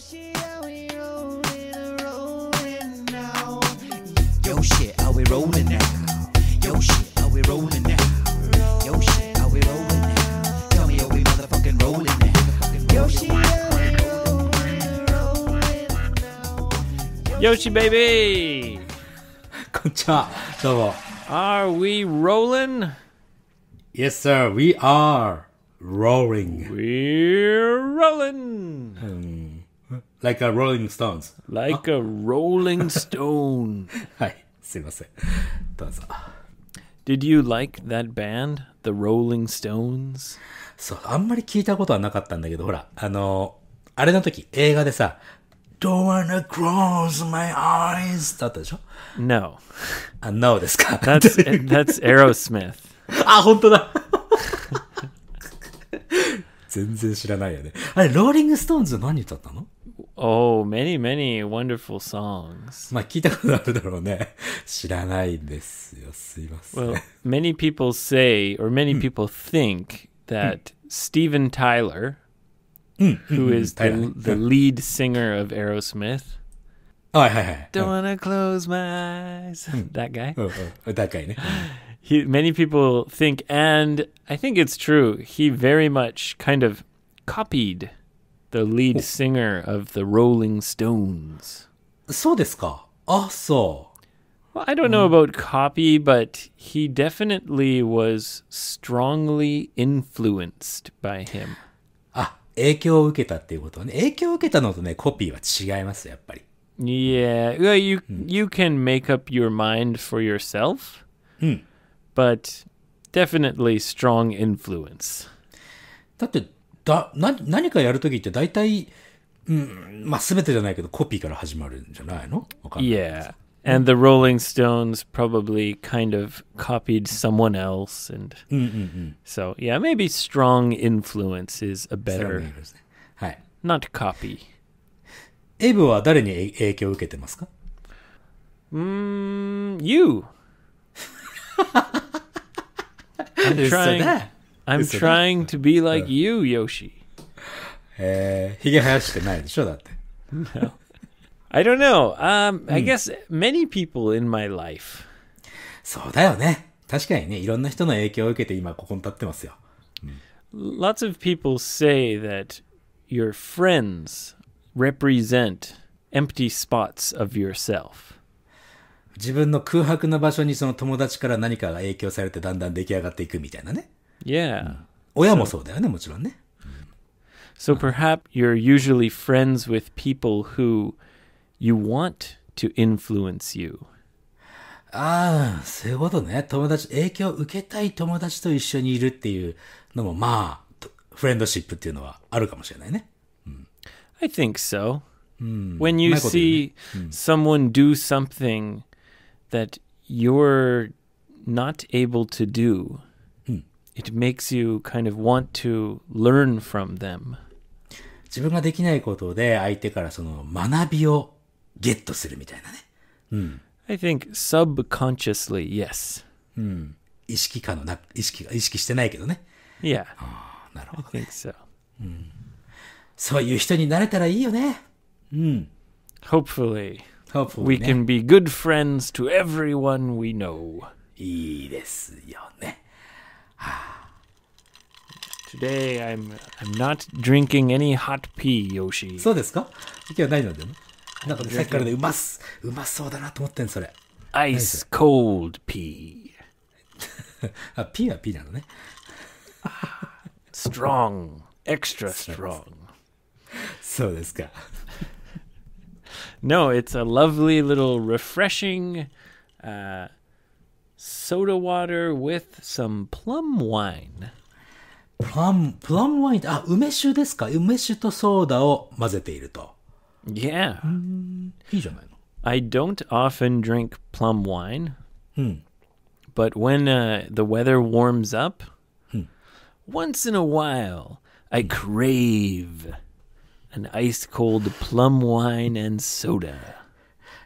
Yo, shit, are we rolling now? Yo, shit, are we rolling now? Yo, shit, are we rolling now? Tell me, are we motherfucking rolling now? Yo, shit, are we rolling, rolling now? Yoshi, baby! Konnichiwa, Are we rolling? Yes, sir, we are. Roaring. We're rolling. Um. Like a Rolling Stones. Like a Rolling Stone. はい、すいません。どうぞ。Did you like that band, The Rolling Stones? そう、あんまり聞いたことはなかったんだけど、ほら、あの、あれの時、映画でさ、Don't wanna close my eyes だったでしょ ?No. あ、No ですか ?That's, t h a t Aerosmith. あ、本当だ全然知らないよね。あれ、r o l ローリングストーンズ何歌ったの Oh, many, many wonderful songs. まあ聞いたことあるだろうね。知らないですよ。すいません。Well, many people say, or many people think, that Steven Tyler, mm, mm, who mm, is the, the lead singer of Aerosmith, oh, do not oh. wanna close my eyes. That guy? Oh, that guy, he, many people think, and I think it's true, he very much kind of copied the lead singer of the Rolling Stones. so. Well, I don't know hmm. about copy, but he definitely was strongly influenced by him. Ah, あ、影響を受けたっていうことね。影響を受けたのとね、コピーは違います、やっぱり。Yeah, well, you hmm. you can make up your mind for yourself, hmm. but definitely strong influence. だってだな何かやるときって大体、うん、まあ全てじゃないけどコピーから始まるんじゃないのわかんない。Yeah. And the Rolling Stones probably kind of copied someone else, and so yeah, maybe strong influence is a better, not copy. エブ You! I'm trying. I'm trying to be like you, Yoshi. えー、ひげ生やしてないでしょだって。no. I don't know. Um, I guess many people in my life. そうだよね。確かにね、いろんな人の影響を受けて今ここに立ってますよ。Lots of people say that your friends represent empty spots of yourself. 自分の空白の場所にその友達から何かが影響されてだんだん出来上がっていくみたいなね。Yeah. Yeah. 親もそうだよね、もちろんね。So perhaps you're usually friends with people who you want to influence you. ああ、そういうことね。友達、影響を受けたい友達と一緒にいるっていうのも、まあ、フレンドシップっていうのはあるかもしれないね。うん、I ah, think so. When you see someone do something that you're not able to do, it makes you kind of want to learn from them. 自分ができないことで相手からその学びをゲットするみたいなね。うん。I think subconsciously, yes. うん。意識下のな、意識が、意識してないけどね。Yeah. ああ、なるほど、ね。I think so. うん。そういう人になれたらいいよね。うん。Hopefully. Hopefully. We can be good friends to everyone we know. いいですよね。Today I'm I'm not drinking any hot pee, Yoshi. そうですか今日は何飲んでるのなんかね、さっきからね、うます、うまそうだなと思ってんそれ。Ice cold pea. あ、ピーはピーなのね。strong, extra strong. そうですか。no, it's a lovely little refreshing、uh, soda water with some plum wine. フラムフラムワインあ梅酒てすか梅酒とソータを混せていると yeah I いいじゃないの。I don't often drink plum wine. Hmm. But when uh, the weather warms up, hmm. once in a while, I hmm. crave an ice cold plum wine and soda.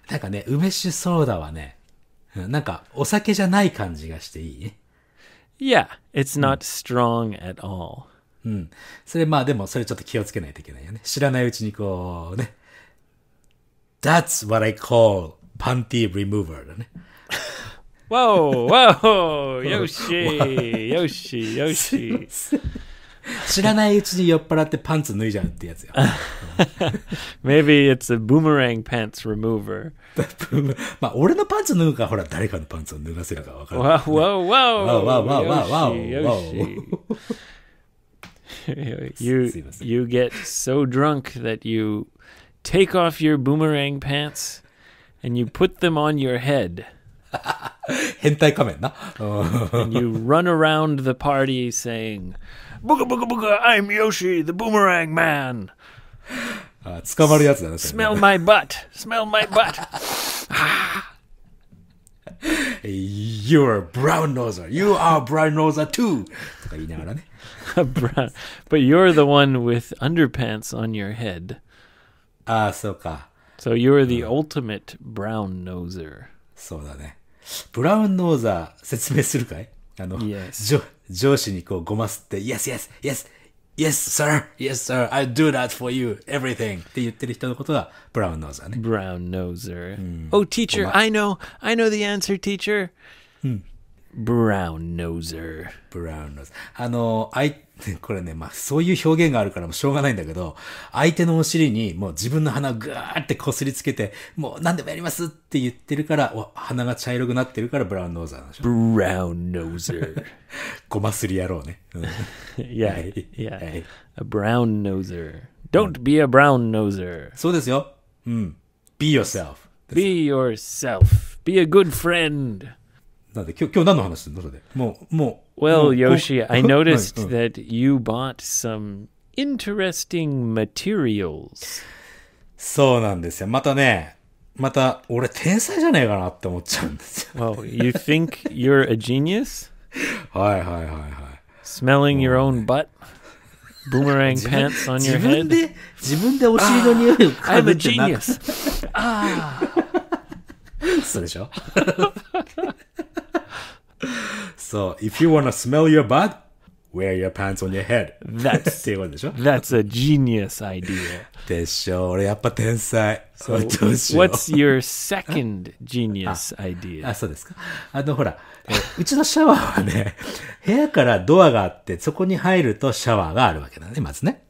なんかね、梅酒ソーダはね、なんか、お酒じゃない感じがしていい Yeah, it's not strong at all. うん。それまあでも、それちょっと気をつけないといけないよね。知らないうちにこうね。That's what I call panty remover だね。Whoa, whoa, Yoshi, Yoshi, Yoshi. 知らないうちに酔っ払ってパンツ脱いじゃうってやつよ。Maybe it's a boomerang pants remover. まあ、俺のパンツ脱ぐか、ほら、誰かのパンツを脱がせるかわからない、ね。わわわわわわわわ you, you get so drunk that you take off your boomerang pants and you put them on your head. 変態仮面な。and you run around the party saying, Booga booga booga, I'm Yoshi, the boomerang man. Ah, Smell my butt. Smell my butt. You're a brown noser. You are a brown noser too. とか言いながらね。Brown. but you're the one with underpants on your head. Ah, so. So you you're the ah. ultimate brown noser. そうだね。ブラウンノーザー説明するかいあの、Yes. ジョ上司にこうごますって、Yes, yes, yes, yes, sir, yes, sir, I do that for you, everything って言ってる人のことは、ブラウンノーズだね。Brown noser. Hmm. Oh, teacher, I know. I know the answer, teacher. Hmm. Brown noser. ブラウンノーズ。あの、I これね、まあそういう表現があるからもしょうがないんだけど、相手のお尻にもう自分の鼻をぐーって擦りつけて、もう何でもやりますって言ってるから、鼻が茶色くなってるからブラウンノーザーなんでしょ。ブラウンノーザー。ごますり野郎ね。いや、いや、yeah. A brown noser. Don't be a brown noser. そうですよ。うん。Be yourself. Be yourself. Be a good friend. なんで今日今日何の話するのそれで。もうもう。Well, Yoshi, I noticed that you bought some interesting materials. そうなんですよ。またね、また俺天才じゃねえかなって思っちゃうんですよ。Well, you think you're a genius? はいはいはいはい。Smelling your own butt? Boomerang pants on your head? 自分で、自分でお尻の匂いを嗅ぐって I'm a genius! ああ。そうでしょ so if you want to smell your butt, wear your pants on your head. That's That's a genius idea. でしょ俺やっぱ天才。So, what's your second genius idea? あ、そうですか。あの、ほら、うちのシャワーはね、部屋からドアがあって、そこに入るとシャワーがあるわけだね、まずね。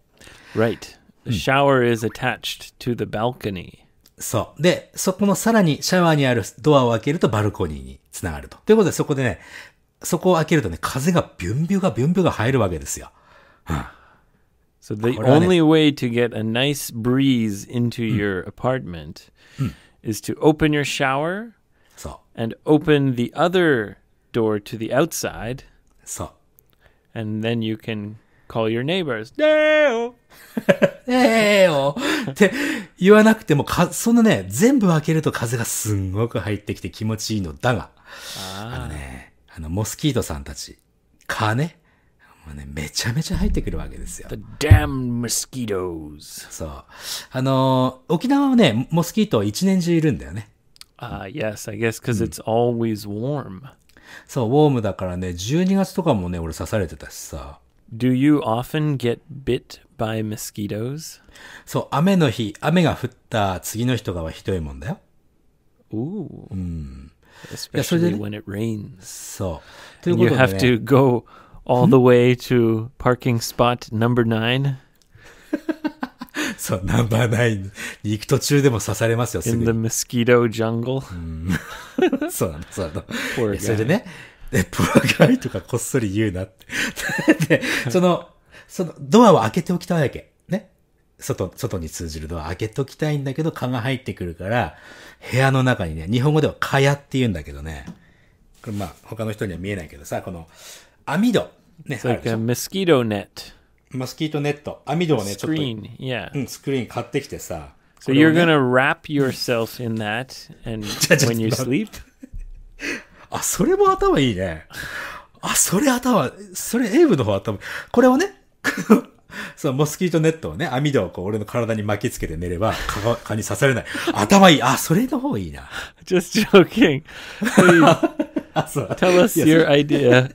Right. The shower is attached to the balcony. そう。で、そこのさらにシャワーにあるドアを開けるとバルコニーにつながると。ということで、そこでね、そこを開けるとね、風がビュンビュンがビュンビュンが入るわけですよ。うん So the only way to get a nice breeze into your apartment is to open your shower and open the other door to the outside. And then you can call your neighbors. でよねえよって言わなくてもか、そのね、全部開けると風がすんごく入ってきて気持ちいいのだが、あのね、あの、モスキートさんたち、蚊ね、もうね、めちゃめちゃ入ってくるわけですよ。The damn mosquitoes. そう。あの沖縄はね、モスキート一年中いるんだよね。あ、uh, yes, I guess c a u s e it's always warm.、そう、ウォームだからね、12月とかもね、俺刺されてたしさ。Do you often get bit by mosquitoes? そう、雨の日、雨が降った次の日とかはひどいもんだよ。Ooh. うん。Especially hmm. when it rains. そう。ということで、ね。You have to go all the hmm? way to parking spot number nine. そう、ナンバーナインに行く途中でも刺されますよ、すぐに。In the mosquito jungle. Hmm. そうなの、そうなの。それでね。で、プロがいとかこっそり言うなって。で、その、その、ドアを開けておきたいわけ。ね。外、外に通じるドア開けておきたいんだけど、蚊が入ってくるから、部屋の中にね、日本語では蚊屋って言うんだけどね。これまあ、他の人には見えないけどさ、この、網戸。ね、そうか、モスキートネット。モスキートネット。網戸をね、ちょっと。スクリーン、いや。うん、スクリーン買ってきてさ。So you're gonna wrap yourself in that and when you sleep? あ、それも頭いいね。あ、それ頭、それエイブの方頭、これをね、そう、モスキートネットをね、網戸をこう俺の体に巻きつけて寝れば蚊、蚊に刺されない。頭いい。あ、それの方いいな。Just joking. Tell us your idea.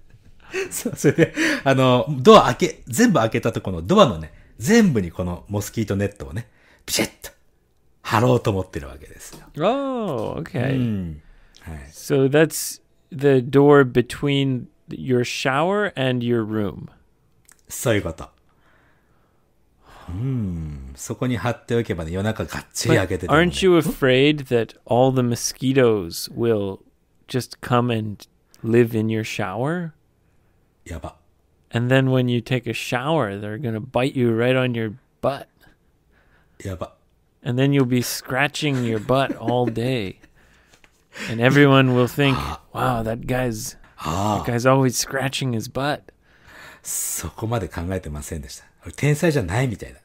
そう、それで、あの、ドア開け、全部開けたとこのドアのね、全部にこのモスキートネットをね、ピシッと貼ろうと思ってるわけですよ。Oh, okay.、うん right. So that's the door between your shower and your room. そういうこと。うん、そこに貼っておけばね、夜中がっちり開けてて、ね。Aren't you afraid that all the mosquitoes will just come and live in your shower? やば。And then when you take a shower, they're gonna bite you right on your butt. やば。And then you'll be scratching your butt all day. and everyone will think, wow, that guy's, that guy's always scratching his butt. そこまで考えてませんでした。天才じゃないみたいだ。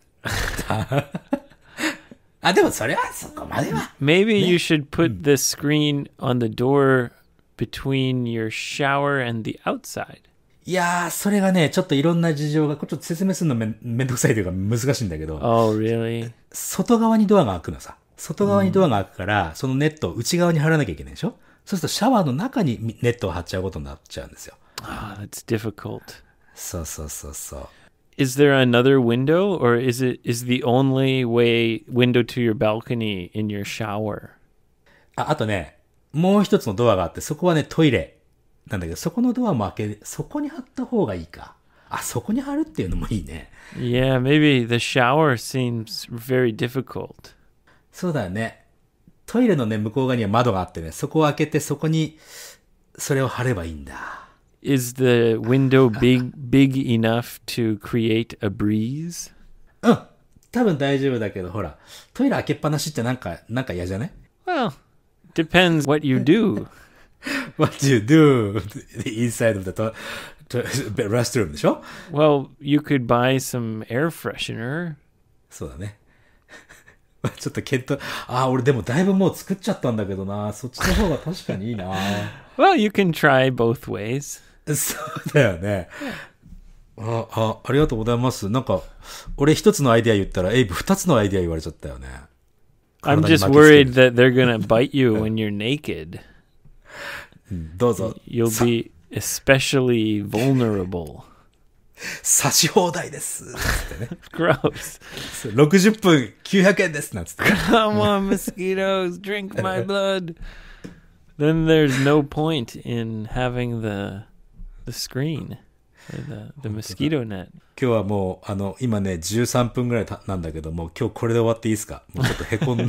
あ、でもそれはそこまでは。Maybe you should put the screen on the door between your shower and the outside. いやー、それがね、ちょっといろんな事情が、ちょっと説明するのめめんどくさいというか難しいんだけど。Oh, really? 外側にドアが開くのさ。外側にドアが開くから、そのネットを内側に貼らなきゃいけないでしょそうするとシャワーの中にネットを貼っちゃうことになっちゃうんですよ。Ah, that's difficult. そうそうそうそう。Is there another window or is it is the only way window to your balcony in your shower? あ、あとね、もう一つのドアがあって、そこはね、トイレなんだけど、そこのドアも開け、そこに貼った方がいいか。あ、そこに貼るっていうのもいいね。Yeah, maybe the shower seems very difficult. そうだよね。トイレのね、向こう側には窓があってね、そこを開けて、そこに、それを貼ればいいんだ。Is the window big, big enough to create a breeze? うん。多分大丈夫だけど、ほら、トイレ開けっぱなしってなんか、なんか嫌じゃない ?Well, depends what you do. what you do inside of the to to restroom でしょ Well, you could buy some air freshener. そうだね。ちょっと検討、ああ、俺でもだいぶもう作っちゃったんだけどな、そっちの方が確かにいいな。well, you can try both ways. そうだよね。ああ、ありがとうございます。なんか、俺一つのアイディア言ったら、エイブ二つのアイディア言われちゃったよね。I'm just worried that they're gonna bite you when you're naked. どうぞ。You'll be especially vulnerable. 差し放題ですってね。60分900円ですなんつって。Come on, mosquitoes, drink my blood. Then there's no point in having the, the screen. The, the mosquito net. 今日はもう、あの、今ね、13分ぐらいたなんだけども、今日これで終わっていいですかもうちょっとへこん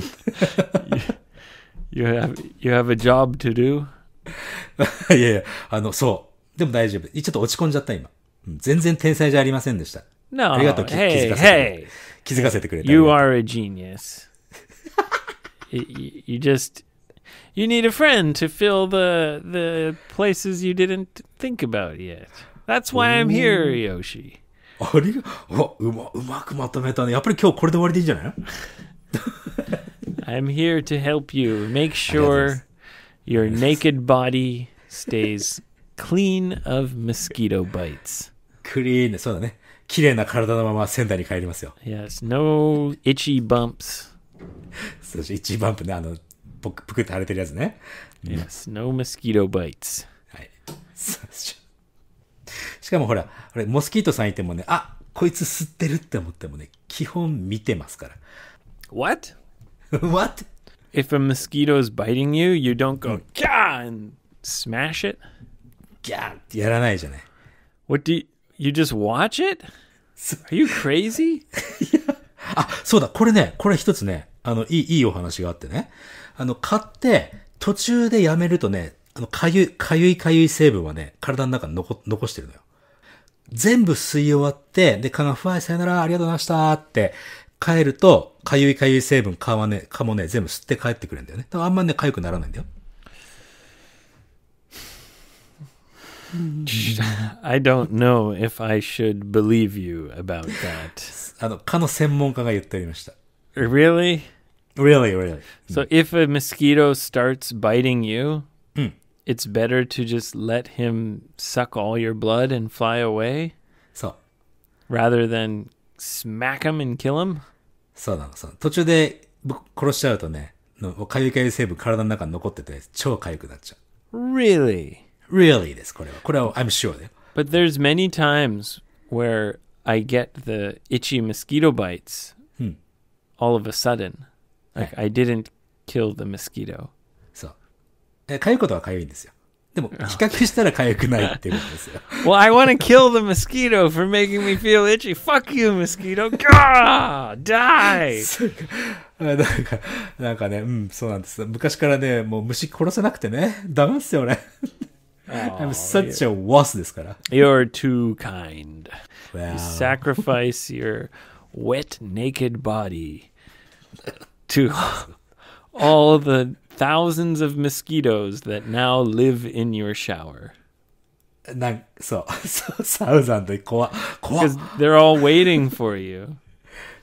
you, have, you have a job to do? いやいや、あの、そう。でも大丈夫。ちょっと落ち込んじゃった、今。全然天才じゃありませんでした。No, ありがとう、hey, 気づかせて hey. 気づかせてくれた。You are a genius. you just you need a friend to fill the the places you didn't think about yet. That's why I'm oh. here, Yoshi. ありがうまうまくまとめたね。やっぱり今日これで終わりでいいんじゃない I'm here to help you make sure your naked body stays clean of mosquito bites. クリーン n そうだね綺麗な体のまま仙台に帰りますよ Yes no itchy bumps そうし1バンプねあのぷくぷって腫れてるやつね Yes no mosquito bites はいそししかもほらあれモスキートさんいてもねあこいつ吸ってるって思ってもね基本見てますから What? What? If a mosquito is biting you, you don't go gah and smash it. ギャーってやらないじゃない。What do you, You just watch it? Are you crazy? あ、そうだ、これね、これ一つね、あの、いい、いいお話があってね。あの、買って、途中でやめるとね、あの、かゆい、かゆいかゆい成分はね、体の中に残、残してるのよ。全部吸い終わって、で、蚊がふわい、さよなら、ありがとうございましたって帰ると、かゆいかゆい成分、蚊はね、蚊もね、全部吸って帰ってくるんだよね。あんまね、かゆくならないんだよ。I don't know if I should believe you about that. Really, Really, really. So if a mosquito starts biting you, hmm. it's better to just let him suck all your blood and fly away rather than smack him and kill him? そうなの、そう。途中でぶ殺しちゃうとね、のかゆいかゆい成分体の中に残ってて、超かゆくなっちゃう。Really? Really, this. i I'm sure But there's many times where I get the itchy mosquito bites hmm. all of a sudden. Like I didn't kill the mosquito. そうえ痒いことは痒いんですよでも比較したら痒くないっていうことですよ eh, oh. Well, I want to kill the mosquito for making me feel itchy. Fuck you, mosquito. Gah! Die! あなんか、なんかね、うん、そうなんです。昔からね、もう虫殺せなくてね、ダメっすよね。I'm such a wuss ですから。You're too kind. Wow. You sacrifice your wet, naked body to all the thousands of mosquitoes that now live in your shower. なんそう、サウザンド怖怖 Because they're all waiting for you.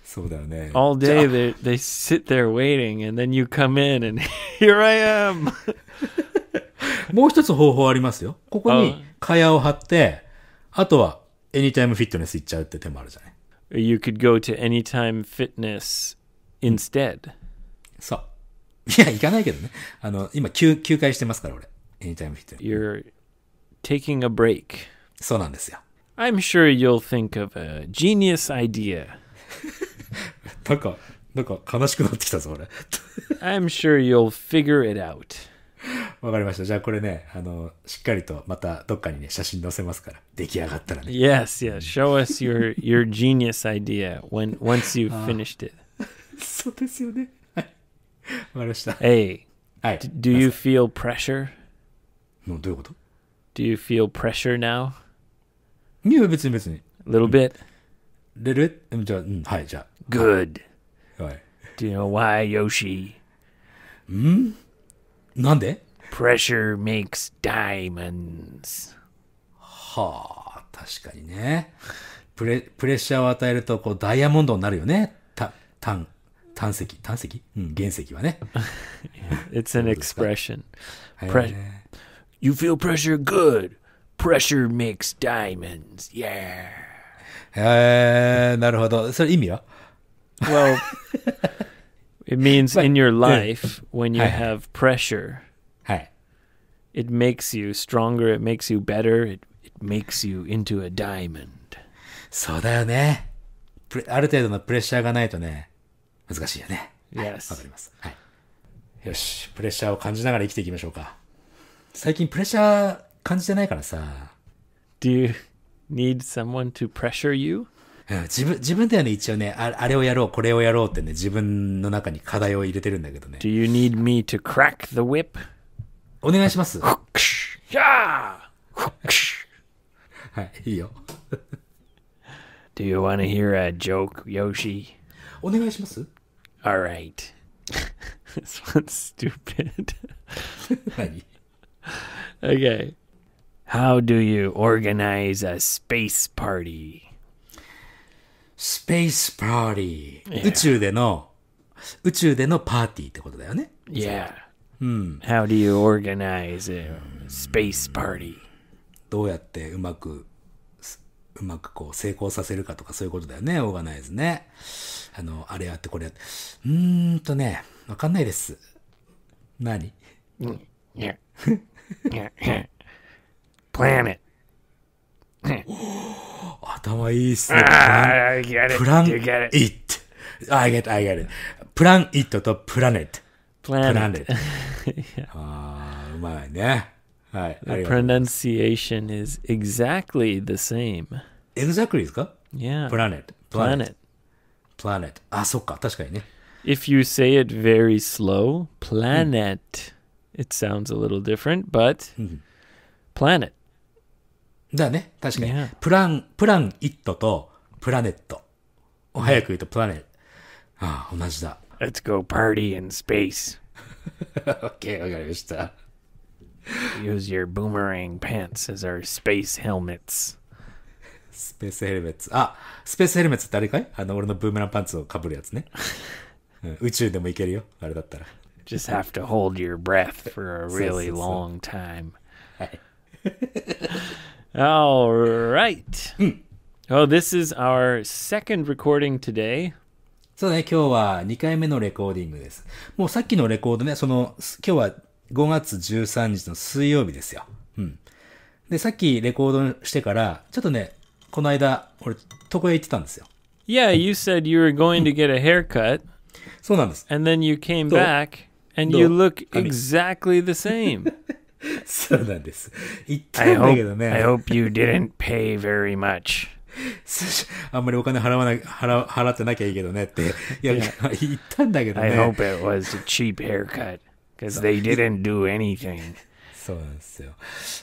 そうだよね。All eh. day they, they sit there waiting and then you come in and here I am! もう一つ方法ありますよ。ここに、蚊帳を張って、あとは、anytime fitness 行っちゃうって手もあるじゃない。You could go to anytime fitness instead. そう。いや、行かないけどね。あの、今休、休会してますから、俺。anytime fitness. You're taking a break. そうなんですよ。I'm sure you'll think of a genius idea. なんか、なんか悲しくなってきたぞ、俺。I'm sure you'll figure it out. わかりました。じゃあこれね、あの、しっかりとまたどっかにね、写真載せますから。出来上がったらね。Yes, yes. Show us your, your genius idea when, once you've finished it. そうですよね。はい。わかりました。Hey, はい、do you feel pressure? どういうこと ?Do you feel pressure now? いや、別に別に。Little bit? Little bit? じゃあ、うん、はい、じゃあ。Good. はい。Do you know why, Yoshi? うんなんで ?Pressure makes diamonds はあ確かにねプレプレッシャーを与えるとこうダイヤモンドになるよねたたん、炭石炭石、うん、原石はね It's an expression、はい You feel pressure good pressure makes diamonds yeah えー、なるほどそれ意味は Well It means but, in your life, when you have pressure, it makes you stronger, it makes you better, it, it makes you into a diamond. そうだよね。ある程度のプレッシャーがないとね、難しいよね。Yes. わかります。はい。よし、プレッシャーを感じながら生きていきましょうか。最近プレッシャー感じてないからさ。Do you need someone to pressure you? うん、自分、自分ではね、一応ねあ、あれをやろう、これをやろうってね、自分の中に課題を入れてるんだけどね。Do you need me to crack the whip? お願いします。はい、いいよ。Do you wanna hear a joke, Yoshi? お願いします ?Alright. This one's stupid. okay. How do you organize a space party? スペースパーティー。宇宙での、宇宙でのパーティーってことだよね。Yeah. How do you organize a space party? どうやってうまく、うまくこう成功させるかとかそういうことだよね、オーガナイズね。あの、あれやってこれやって。うーんとね、わかんないです。何 ?planet. 頭いいっすね。プラン、プラン、イット。I get, I get it. プラン、イットとプラネット。プラネット。ああ、うまいね。はい。The pronunciation is exactly the same. Exactly ですか Yeah. Planet. Planet. Planet. あ、そっか。確かにね。If you say it very slow, planet, it sounds a little different, but planet. だね。確かに。Yeah. プラン、プランイットとプラネット。を早く言うとプラネット。ああ、同じだ。Let's go party in space. OK, わかりました。Use your boomerang pants as our space helmets. スペースヘルメッツ。あ、スペースヘルメッツってあれかいあの、俺のブーメランパンツをかぶるやつね、宇宙でもいけるよ。あれだったら。Just have to hold your breath for a really long time. はい。All right. Oh, this is our second recording today. そうね、今日は2回目のレコーディングです。もうさっきのレコードね、その、今日は5月13日の水曜日ですよ。うん。で、さっきレコードしてから、ちょっとね、この間、俺、床屋行ってたんですよ。Yeah, you said you were going to get a haircut. そうなんです。And then you came back and you look exactly the same. そうなんです。言ったんだけどね。I hope, you didn't pay very much. あんまりお金払わな払払ってなきゃいいけどねって。いや、言ったんだけどね。I hope it was a cheap haircut. Because they didn't do anything. そうなんですよ。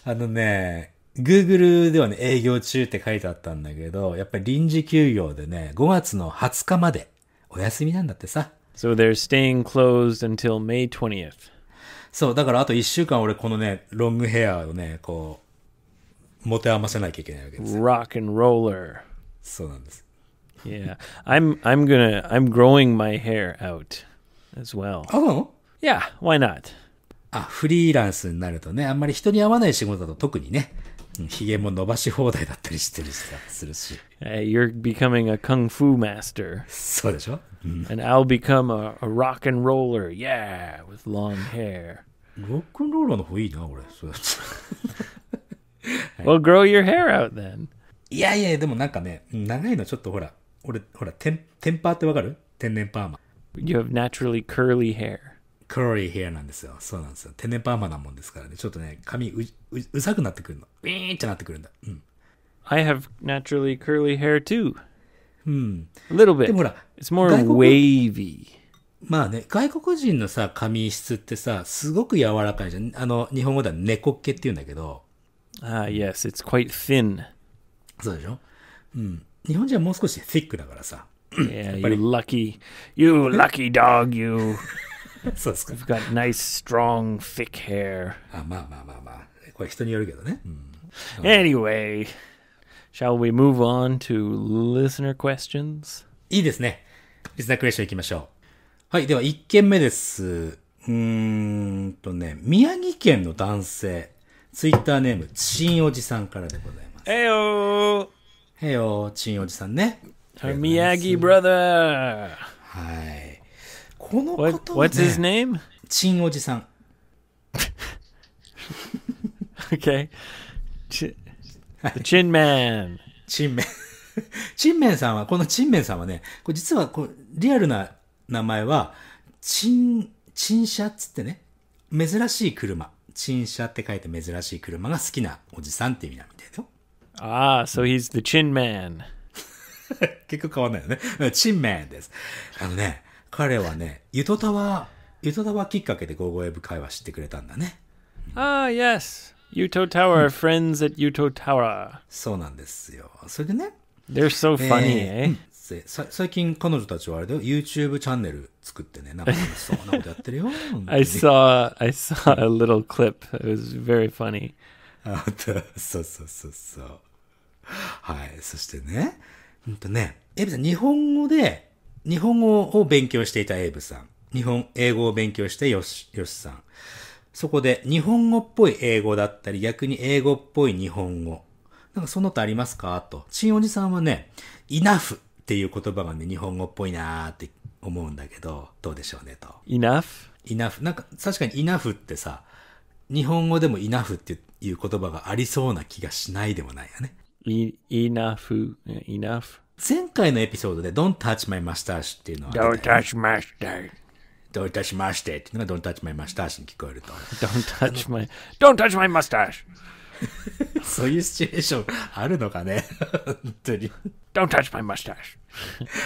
あのね、Google ではね、営業中って書いてあったんだけど、やっぱり臨時休業でね、5月の20日までお休みなんだってさ。So they're staying closed until May 20th. そう、だからあと1週間俺このね、ロングヘアをね、こう、持て余せなきゃいけないわけです Rock and roller. そうなんです。Yeah. I'm, I'm gonna, I'm growing my hair out as well. Oh? Yeah, why not? あ、フリーランスになるとね、あんまり人に合わない仕事だと特にね。ひげも伸ばし放題だったりしてるしするし。You're becoming a kung fu master. そうでしょ、?And I'll become a, a rock and roller, yeah, with long hair. ロックンローラーの方いいな、俺。well, grow your hair out then. いやいや、でもなんかね、長いのちょっとほら、俺、ほら、テンテンパーってわかる天然パーマ。You have naturally curly hair. クロリーヘアなんですよ。そうなんですよ。テネパーマなもんですからね。ちょっとね、髪うううさくなってくるの。ウィーンってなってくるんだ。うん。I have naturally curly hair too. うん。A little bit. でもほら、It's more wavy. まあね、外国人のさ、髪質ってさ、すごく柔らかいじゃん。あの、日本語では猫っ毛って言うんだけど。ああ、yes, it's quite thin. そうでしょうん。日本人はもう少し thick だからさ。Yeah, you lucky, you lucky dog, you. そうですか。You've got nice, strong, thick hair. あ、まあまあまあまあ。これ人によるけどね。うん、anyway, shall we move on to listener questions? いいですね。リスナークエスチョンいきましょう。はい、では1件目です。うーんとね、宮城県の男性、ツイッターネーム、チンおじさんからでございます。えよーへよー、チンおじさんね。宮城ブラザーはい。この方は、What's his name? チンおじさん。okay. The Chin Man. チンメン。チンメンさんは、このチンメンさんはね、これ実はこうリアルな名前は、チン、チン車っつってね、珍しい車。チン車って書いて珍しい車が好きなおじさんって意味なみたいだよ。ああ、so he's the chin man. 結構変わんないよね。チンメンです。あのね、彼はね、ゆとたわ、ゆとたわきっかけでゴーゴーエブ会話してくれたんだね。ああ、yes! Yuto Tower, friends at Yuto Tower. そうなんですよ。それでね。They're so funny, えー、最近彼女たちはあれだよ、YouTube チャンネル作ってね、なんか楽しそうなことやってるよ。I saw, I saw a little clip. It was very funny. あそうそうそうそう。はい、そしてね、ほんとね、エビさん、日本語で日本語を勉強していたエイブさん。日本、英語を勉強してよし、よしさん。そこで、日本語っぽい英語だったり、逆に英語っぽい日本語。なんかその他ありますかと。ちんおじさんはね、enough っていう言葉がね、日本語っぽいなーって思うんだけど、どうでしょうねと。enough? enough。なんか確かに enough ってさ、日本語でも enough っていう言葉がありそうな気がしないでもないよね。enough, enough. 前回のエピソードで Don't touch my mustache っていうのは、Don't touch my mustache. Don't touch my mustache っていうのが Don't touch my mustache に聞こえると。Don't touch my, Don't touch my mustache. そういうシチュエーションあるのかね本当に。Don't touch my mustache.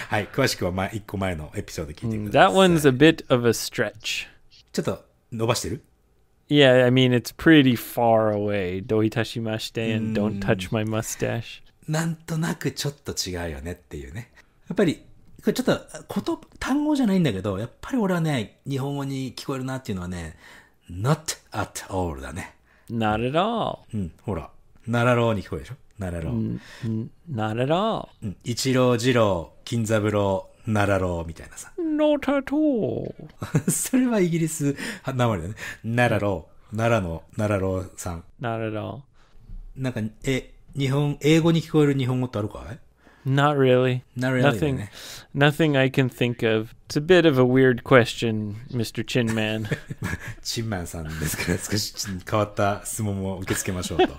はい、詳しくはまあ1個前のエピソード聞いてください。That one's a bit of a stretch. ちょっと伸ばしてる Yeah, I mean, it's pretty far away. どういたしまして and don't touch my mustache. なんとなくちょっと違うよねっていうね。やっぱり、これちょっと、こと、単語じゃないんだけど、やっぱり俺はね、日本語に聞こえるなっていうのはね、not at all だね。なるろうん、ほら、ならろうに聞こえるでしょならろう。うん。んなるろうん、一郎、二郎、金三郎、ならろうみたいなさ。at タ l l それはイギリス、は名前だね。ならろう、奈良の、ならろうさん。奈良ろなんか、え、日本英語に聞こえる日本語ってあるかい Not really. Not really. Nothing. Nothing I can think of. It's a bit of a weird question, Mr. Chin Man. Chin Man さんですから少し変わった質問を受け付けましょうと。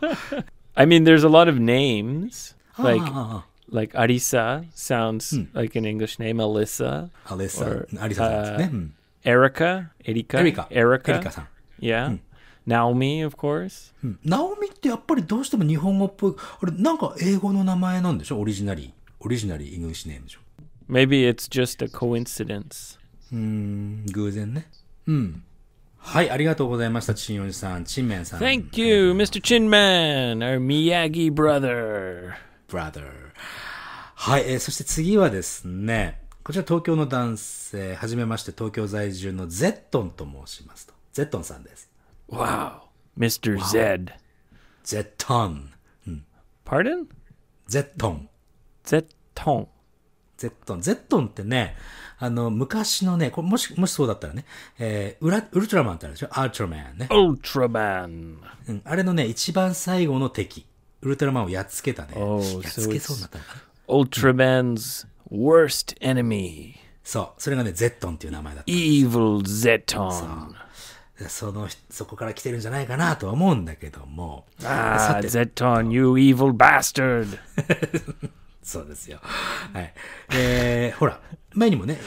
I mean, there's a lot of names ah, like ah, ah, like Arisa sounds hmm. like an English name. Alyssa. Alyssa. Or, Arisa. Uh, hmm. Erica. Erika. Erika. Erika. Yeah. Hmm. Naomi, of course. Naomi ってやっぱりどうしても日本語っぽい。あれ、なんか英語の名前なんでしょオリジナリー。オリジナリー、イングリシネームでしょ Maybe it's just a coincidence. うん、偶然ね。うん。はい、ありがとうございました、チンおじさん、チンメンさん。Thank you, Mr. Chinman, our Miyagi brother. Brother. はい、えー、そして次はですね、こちら東京の男性、はじめまして東京在住のゼットンと申しますと。ゼットンさんです。Wow. Mr. Wow. Zed. Zeton. Pardon? ゼットン。ゼットン。ゼットン。ゼ t o n ってね、あの、昔のね、これもし、もしそうだったらね、えー、ウラ、ウルトラマンってあるでしょアルトラマンね。ウルトラマン。うん、あれのね、一番最後の敵。ウルトラマンをやっつけたね。Oh, やっつけそうになったのかな。Ultraman's worst enemy. そう、それがね、ゼットンっていう名前だった。Evil Zeton. そのそこから来てるんじゃないかなとは思うんだけどもああゼットン you evil bastard そうですよはいえー、ほら前にもね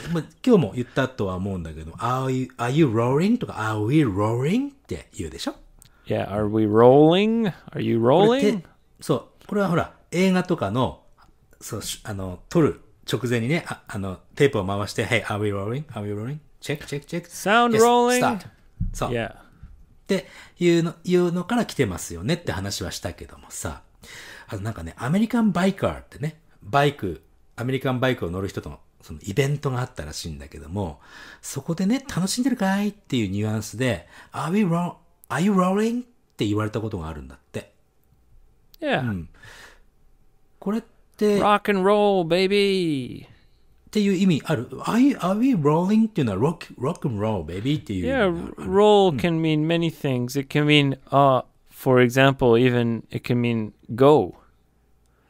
今日も言ったとは思うんだけど are you, are you rolling? とか are we rolling? って言うでしょ Yeah, are we rolling? Are you rolling? そうこれはほら映画とかのそうあの撮る直前にねああのテープを回して Hey, are we rolling? Are we rolling? Check, check, check. Sound yes, rolling. Stop. そう。Yeah. っていうの、いうのから来てますよねって話はしたけどもさ。あとなんかね、アメリカンバイカーってね、バイク、アメリカンバイクを乗る人とのそのイベントがあったらしいんだけども、そこでね、楽しんでるかいっていうニュアンスで、Are, we r o l are you rolling? って言われたことがあるんだって。Yeah.、うん、これって、Rock and roll, baby! っていう意味ある。Are, are we rolling? っていうのは rock, rock and roll, baby っていう。Yeah, roll can mean many things. It can mean, uh, for example, even it can mean go.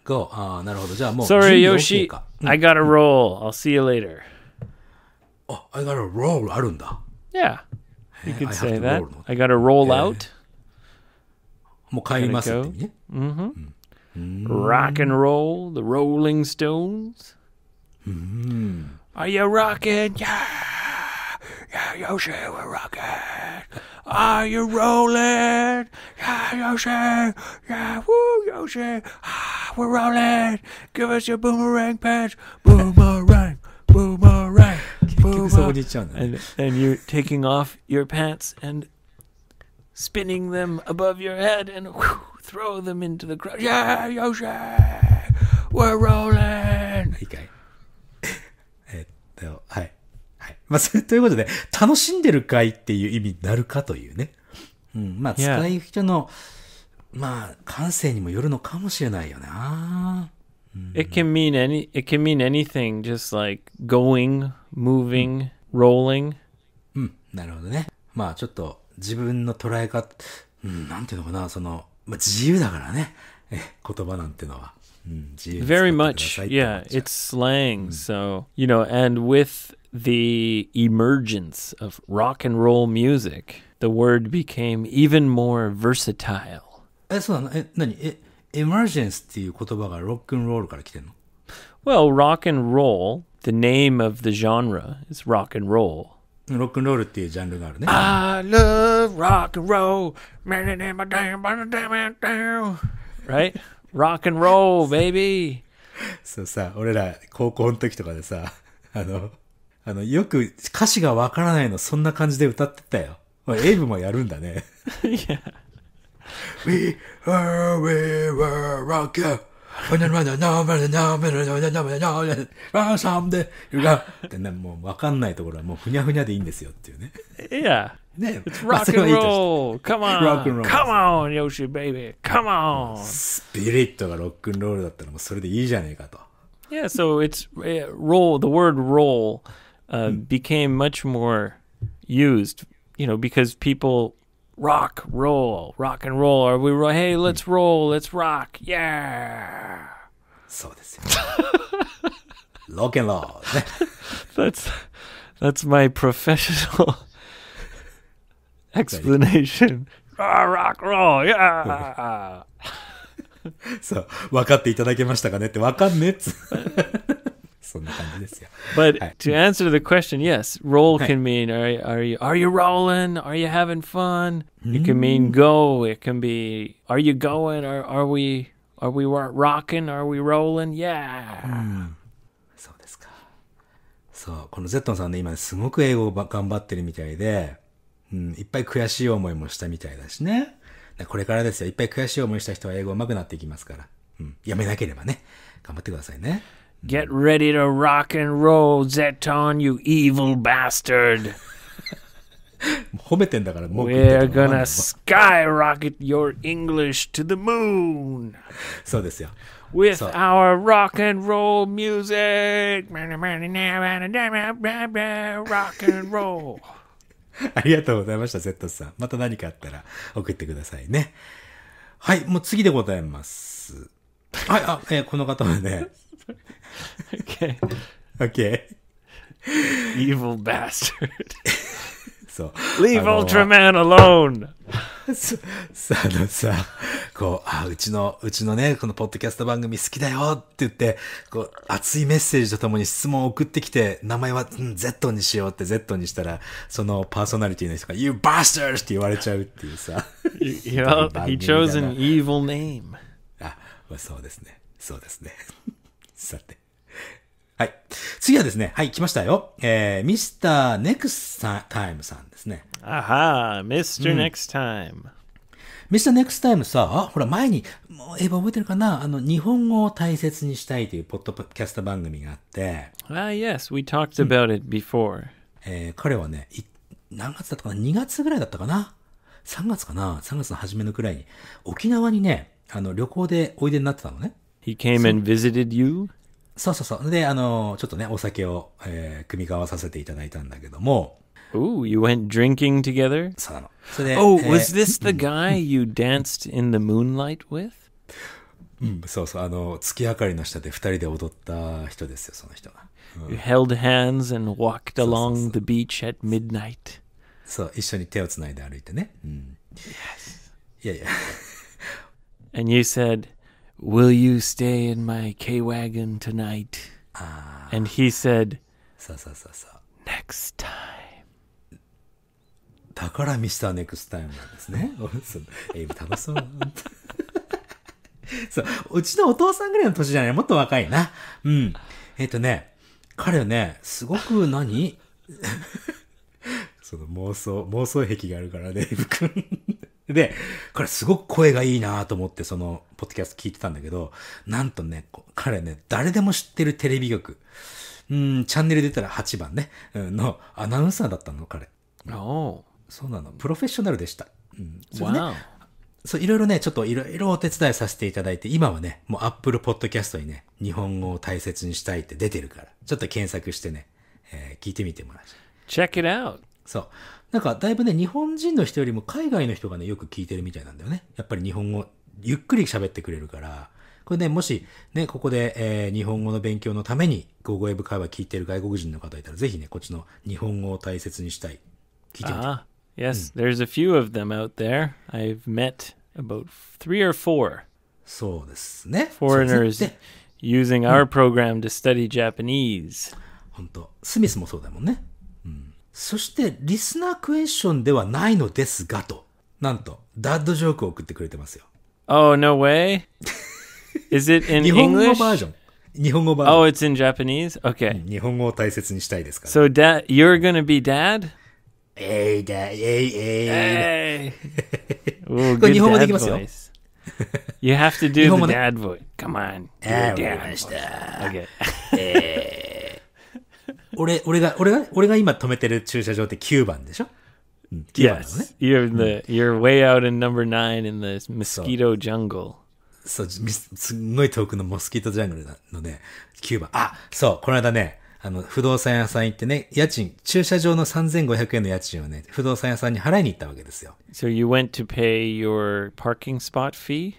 Go. ああ、なるほど。じゃあもう。Sorry, ah, Yoshi. I got a roll. I'll see you later. Oh, I got a roll あるんだ。Yeah. You could say that. I got a roll out. もう帰りますってね。Mm-hmm. Rock and roll, the Rolling Stones. Mm-hmm. Are you rocking? Yeah. Yeah, Yoshi, we're rocking. Are you rolling? Yeah, Yoshi. Yeah, woo, Yoshi. Ah, we're rolling. Give us your boomerang pants, Boomerang, boomerang, boomerang. And, and you're taking off your pants and spinning them above your head and whew, throw them into the crowd. Yeah, Yoshi. We're rolling. Okay. だよ。はい。はい。まあ、ということで、楽しんでるかいっていう意味になるかというね。うん。まあ、使う人の、まあ、感性にもよるのかもしれないよな。It can mean any it can mean anything just like going, moving, rolling. うん、なるほどね。まあちょっと自分の捉え方、うん、なんていうのかな、その、まあ自由だからね。え、言葉なんてのは。Hmm, Very much. Yeah, it's slang. Hmm. So, you know, and with the emergence of rock and roll music, the word became even more versatile. Eh, eh, eh, well, rock and roll, the name of the genre is rock and roll. love rock and roll. Right? Rock and roll, baby! そうさ、俺ら高校の時とかでさ、あの、あの、よく歌詞がわからないのそんな感じで歌ってたよ。エイブもやるんだね。いや。We were, we were rocker. ってね、もうわかんないところはもうふにゃふにゃでいいんですよっていうね。いや、It's rock and roll. Come on. rock and roll. Come on, Yoshi baby. Come on. Spirit スピリットがロックンロールだったらもうそれでいいじゃねえかと。Yeah, so it's uh, roll, the word roll uh, hmm. became much more used, you know, because people rock, roll, rock and roll, Are we roll, hey, let's hmm. roll, let's rock, yeah. So. Rock and roll. That's that's my professional. explanation. rock roll, yeah! そう、分かっていただけましたかねって分かんねっつ。そんな感じですよ。But、はい、to answer the question, yes, roll can mean are, are, you, are you rolling? Are you having fun? It can mean go. It can be are you going? Are, are we are we rocking? Are we rolling? Yeah. そうですか。そう、このゼットンさんね、今すごく英語を頑張ってるみたいで。うん、いっぱい悔しい思いもしたみたいだしね。これからですよ。いっぱい悔しい思いした人は英語上手くなっていきますから。うん、やめなければね。頑張ってくださいね。Get ready to rock and roll, Zeton, you evil bastard! 褒めてんだから、もう。We're gonna skyrocket your English to the moon! そうですよ。with our rock and roll music. Rock and roll. ありがとうございました、Z さん。また何かあったら送ってくださいね。はい、もう次でございます。はい、あ、えー、この方はね。o k o k Evil bastard. そう。Leave Ultraman alone! さ あのさ、こう、あ、うちの、うちのね、このポッドキャスト番組好きだよって言って、こう、熱いメッセージとともに質問を送ってきて、名前は、うん、Z にしようって Z にしたら、そのパーソナリティの人が、You bastard! って言われちゃうっていうさ。yeah, he chose an evil name. あ、まあ、そうですね。そうですね。さて。はい。次はですね、はい、来ましたよ。えー、ミスターネクスタイムさんですね。あはー、ミスターネクスタイム。ミスターネクスタイムさ、ほら前に、もうエヴァ覚えてるかなあの、日本語を大切にしたいというポッドキャスト番組があって。あ、い、h yes, we talked about it before.、うん、えー、彼はね、何月だったかな ?2 月ぐらいだったかな ?3 月かな ?3 月の初めのくらいに、沖縄にね、あの、旅行でおいでになってたのね。He came and visited you? そうそうそう。で、あの、ちょっとね、お酒を、えー、組み交わさせていただいたんだけども。Ooh, you went drinking together? そうなの。それで、oh, えー、was this the guy you danced in the moonlight with? うん、そうそう。あの、月明かりの下で二人で踊った人ですよ、その人が。うん、you held hands and walked along the beach at midnight. そう、一緒に手をつないで歩いてね。うん、yes. いやいや。and you said, Will you stay in my K Wagon tonight? And he said, さあさあさあさあ Next time. だからミスターネクスタイムなんですね。エイブ楽しそう。そう、うちのお父さんぐらいの年じゃないもっと若いな。うん。えっ、ー、とね、彼ね、すごく何その妄想、妄想癖があるから、ね、イブくで、これすごく声がいいなと思って、その、ポッドキャスト聞いてたんだけど、なんとね、彼ね、誰でも知ってるテレビ局、うん、チャンネル出たら8番ね、のアナウンサーだったの、彼。おそうなの、プロフェッショナルでした。うん、それね、そういろいろね、ちょっといろいろお手伝いさせていただいて、今はね、もう Apple Podcast にね、日本語を大切にしたいって出てるから、ちょっと検索してね、えー、聞いてみてもらう。Check it out! そう。なんかだいぶね、日本人の人よりも海外の人がね、よく聞いてるみたいなんだよね。やっぱり日本語、ゆっくり喋ってくれるから、これね、もし、ね、ここで、えー、日本語の勉強のために、ゴーゴエブ会話聞いてる外国人の方いたら、ぜひね、こっちの日本語を大切にしたい。聞いてみて。yes, there's a few of them out there. I've met about three or four. そうですね。Foreigners using our program to study Japanese. 本当スミスもそうだもんね。そしてリスナークエスチョンではないのですがと、なんと、ダッドジョークを送ってくれてますよ。Oh, no way? Is it in English? 日本語バージョン。日本語バージョン。Oh, it's in Japanese? Okay. 日本語を大切にしたいですから。So, d a you're gonna be dad? えいだ、えいえい。これ日本語できますよ。You have to do the dad voice. Come on. ああ、わかりました。Okay. 俺、俺が、俺が、俺が今止めてる駐車場って9番でしょ番 Yes, you're the you're way out in number nine in the mosquito jungle. そう、すんごい遠くのモスキートジャングルなので、9番。あ、そう、この間ね、あの、不動産屋さん行ってね、家賃、駐車場の3500円の家賃をね、不動産屋さんに払いに行ったわけですよ。So you went to pay your parking spot fee?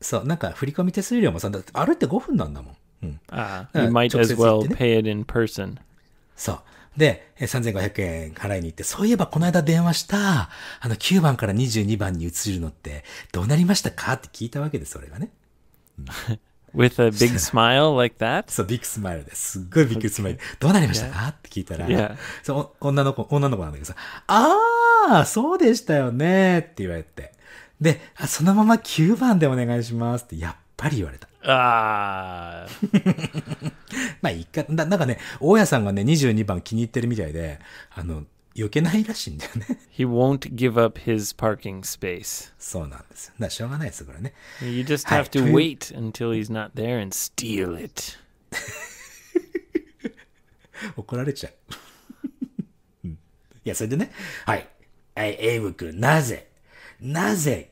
そう、なんか振込手数料もさ、だって歩いて5分なんだもん。うん。ああ、you might as well pay it in person. そう。で、3500円払いに行って、そういえばこの間電話した、あの9番から22番に移るのってどうなりましたかって聞いたわけです、俺がね。With a big smile like that? そう、ビッグスマイルです。すっごいビッグスマイル。どうなりましたか、って聞いたら、yeah. そう女の子、女の子なんだけどさ、ああ、そうでしたよねって言われて。で、そのまま9番でお願いしますって、やっぱり言われた。ああ。まあ、いっか、ななんかね、大家さんがね、22番気に入ってるみたいで、あの、避けないらしいんだよね。He won't give up his parking space. そうなんですよ。だしょうがないです、これね。You just have to wait until he's not there and steal it. 怒られちゃう。いや、それでね、はい。はい、エイブ君、なぜ、なぜ、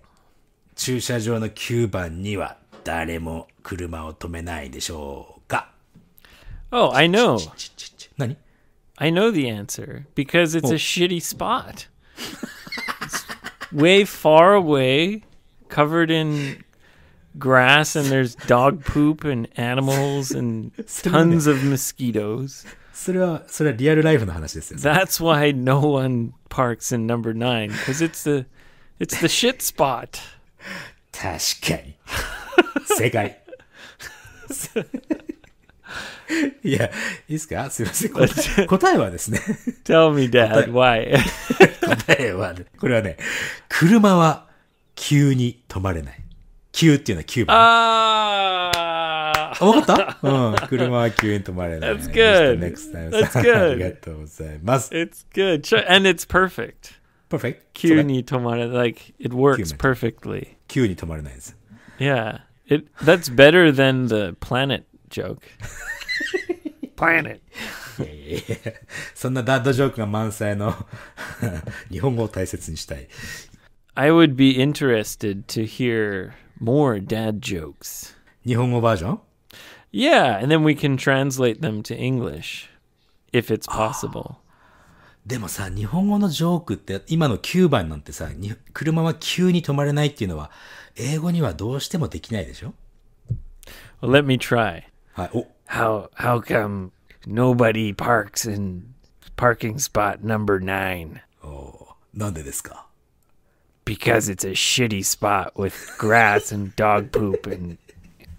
駐車場の9番には誰も車を止めないでしょうか Oh, I know. 何 I know the answer because it's a oh. shitty spot. way far away, covered in grass, and there's dog poop and animals and tons of mosquitoes. That's why no one parks in number nine, because it's the, it's the shit spot. 確かに。正解。いや、いいっすかすいません。答え答えはですね。Tell me, Dad, why? 答えは、ね、これはね、車は急に止まれない。急っていうのは9番。ああ分かったうん。車は急に止まれない。That's good. Next time. That's good. ありがとうございます。It's good. And it's perfect. Perfect. 急に止まれない。Like, it works perfectly. 急に止まれないです。Yeah. It that's better than the planet joke. planet. いやいやいや、そんなダッドジョークが満載の 日本語を大切にしたい。I would be interested to hear more dad jokes. 日本語バージョン Yeah, and then we can translate them to English if it's possible. でもさ、日本語のジョークって、今の9番なんてさ、車は急に止まれないっていうのは、英語にはどうしてもできないでしょ well, ?Let me try. はい、お how, how come nobody parks in parking spot number 9? おなんでですか Because it's a shitty spot with grass and dog poop and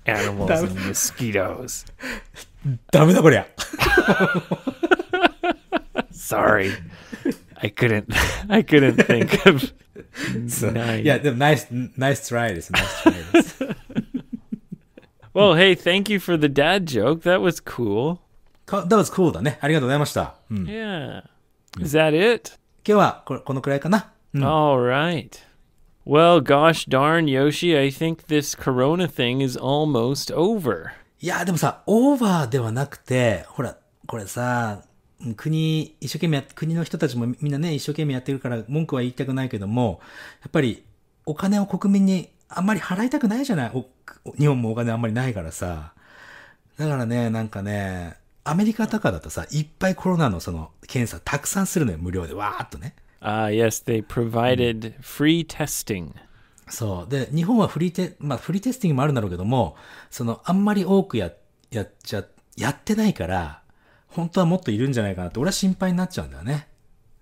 animals and mosquitoes. ダメだこりゃ sorry. I couldn't. I couldn't think of. So, nine. Yeah, the nice, nice try. It's nice try. well, hey, thank you for the dad joke. That was cool. That was cool Yeah. Is that it? All right. Well, gosh darn, Yoshi, I think this corona thing is almost over. いや、でもさ、オーバーではなくて、ほら、これさ、国、一生懸命国の人たちもみんなね、一生懸命やってるから文句は言いたくないけども、やっぱりお金を国民にあんまり払いたくないじゃない日本もお金あんまりないからさ。だからね、なんかね、アメリカとかだとさ、いっぱいコロナのその検査たくさんするのよ、無料で、わーっとね。あ、あ、yes, they provided free testing. そう。で、日本はフリーテ、まあフリーテスティングもあるんだろうけども、その、あんまり多くや、やっちゃ、やってないから、本当はもっといるんじゃないかなって、俺は心配になっちゃうんだよね。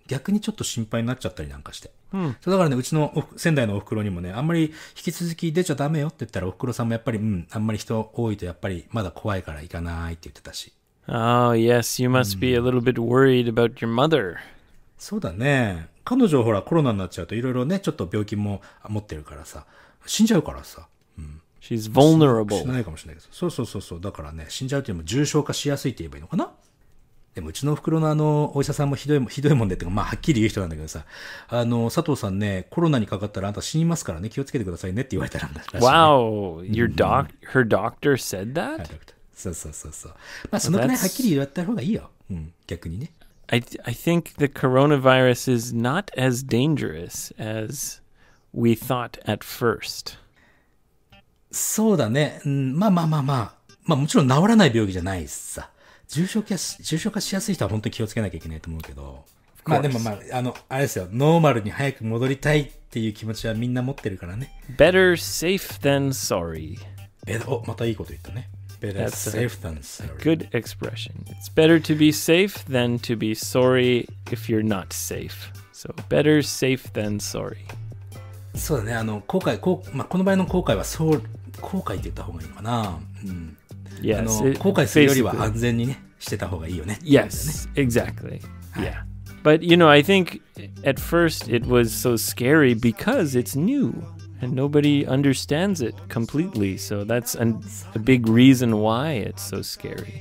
逆にちょっと心配になっちゃったりなんかして。うん、そうだからね、うちの仙台のお袋にもね、あんまり引き続き出ちゃダメよって言ったら、お袋さんもやっぱり、うん、あんまり人多いとやっぱりまだ怖いから行かないって言ってたし。Oh, yes, you must be a little bit worried about your mother.、うん、そうだね。彼女ほらコロナになっちゃうといろいろね、ちょっと病気も持ってるからさ、死んじゃうからさ。うん She's vulnerable. しないかもしれないけど。そうそうそうそう。だからね、死んじゃうというよりも重症化しやすいって言えばいいのかなでもうちの袋のあの、お医者さんもひどい、ひどいもんでってか、まあはっきり言う人なんだけどさ、あの、佐藤さんね、コロナにかかったらあんた死にますからね、気をつけてくださいねって言われたらね。Wow! Your doc, her doctor said that? そうそうそうそう。まあそのくらいはっきり言われた方がいいよ。うん、逆にね。I, I think the coronavirus is not as dangerous as we thought at first. そうだね。うん、まあまあまあまあ。まあもちろん治らない病気じゃないさ。重症化し、重症化しやすい人は本当に気をつけなきゃいけないと思うけど、まあでもまあ、あの、あれですよ、ノーマルに早く戻りたいっていう気持ちはみんな持ってるからね。Better safe than sorry. お、またいいこと言ったね。Better safe than sorry. Good expression. It's better to be safe than to be sorry if you're not safe. So, better safe than sorry. そうだね、あの、後悔、こうまあ、この場合の後悔はそう、後悔って言った方がいいのかな。うん。yes. あの後悔するよりは安全にねしてた方がいいよね。Yes, exactly. Yeah. But you know, I think at first it was so scary because it's new and nobody understands it completely. So that's an, a big reason why it's so scary.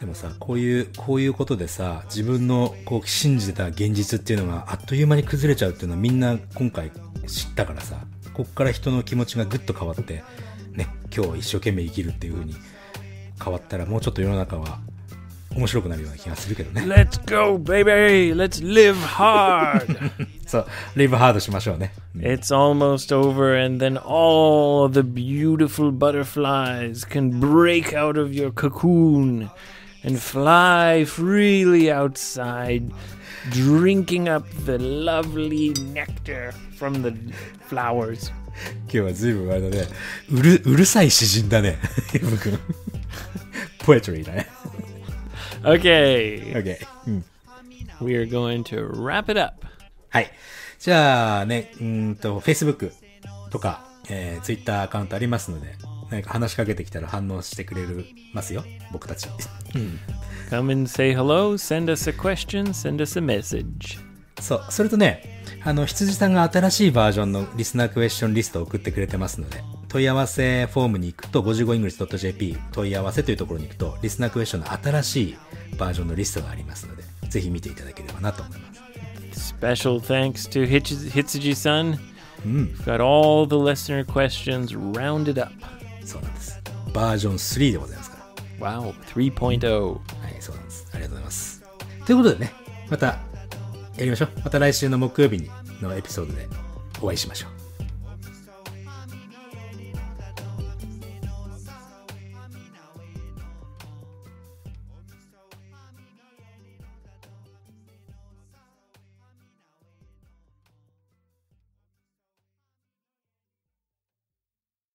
でもさこういうこういうことでさ自分のこう信じてた現実っていうのがあっという間に崩れちゃうっていうのはみんな今回知ったからさここから人の気持ちがぐっと変わってね今日一生懸命生きるっていうふうに変わったらもうちょっと世の中は面白くなるような気がするけどね Let's go baby! Let's live hard! そう、live hard しましょうね It's almost over and then all the beautiful butterflies can break out of your cocoon and fly freely outside drinking up the lovely nectar from the flowers 今日はずいぶんあれだねうるうるさい詩人だね、エム君 poetry だね。okay. Okay.、We are going to wrap it up. はい。じゃあね、うんと、Facebook とか、えー、Twitter アカウントありますので、何か話しかけてきたら反応してくれるますよ、僕たち。Come and say hello, send us a question, send us a message. そう、それとね、あの、羊さんが新しいバージョンのリスナークエスチョンリストを送ってくれてますので、問い合わせフォームに行くと、55english.jp 問い合わせというところに行くと、リスナークエスチョンの新しいバージョンのリストがありますので、ぜひ見ていただければなと思います。Special thanks to Hitsuji-san. got all the listener questions rounded up. そうなんです。バージョン3でございますから。Wow, 3.0。はい、そうなんです。ありがとうございます。ということでね、またやりましょう。また来週の木曜日にのエピソードでお会いしましょう。